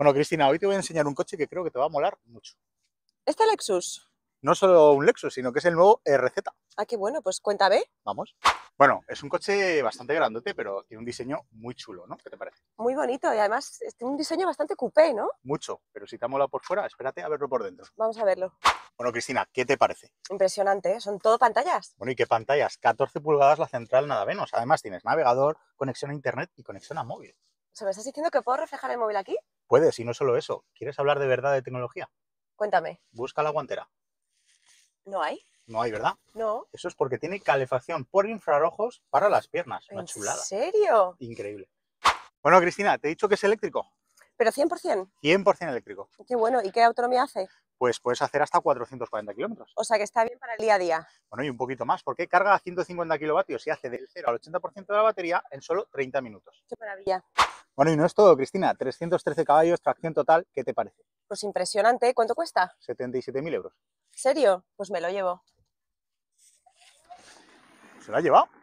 Bueno, Cristina, hoy te voy a enseñar un coche que creo que te va a molar mucho. ¿Este Lexus? No solo un Lexus, sino que es el nuevo RZ. Ah, qué bueno, pues cuéntame. Vamos. Bueno, es un coche bastante grandote, pero tiene un diseño muy chulo, ¿no? ¿Qué te parece? Muy bonito y además tiene un diseño bastante coupé, ¿no? Mucho, pero si te ha molado por fuera, espérate a verlo por dentro. Vamos a verlo. Bueno, Cristina, ¿qué te parece? Impresionante, ¿eh? son todo pantallas. Bueno, ¿y qué pantallas? 14 pulgadas la central, nada menos. Además tienes navegador, conexión a internet y conexión a móvil. ¿Se me estás diciendo que puedo reflejar el móvil aquí? Puedes, y no solo eso. ¿Quieres hablar de verdad de tecnología? Cuéntame. Busca la guantera. ¿No hay? No hay, ¿verdad? No. Eso es porque tiene calefacción por infrarrojos para las piernas. Una chulada. ¿En serio? Increíble. Bueno, Cristina, te he dicho que es eléctrico. ¿Pero 100%? 100% eléctrico. Qué bueno. ¿Y qué autonomía hace? pues puedes hacer hasta 440 kilómetros. O sea que está bien para el día a día. Bueno, y un poquito más, porque carga a 150 kilovatios y hace del 0 al 80% de la batería en solo 30 minutos. ¡Qué maravilla! Bueno, y no es todo, Cristina, 313 caballos, tracción total, ¿qué te parece? Pues impresionante, ¿eh? ¿cuánto cuesta? 77.000 euros. ¿Serio? Pues me lo llevo. ¿Se lo ha llevado?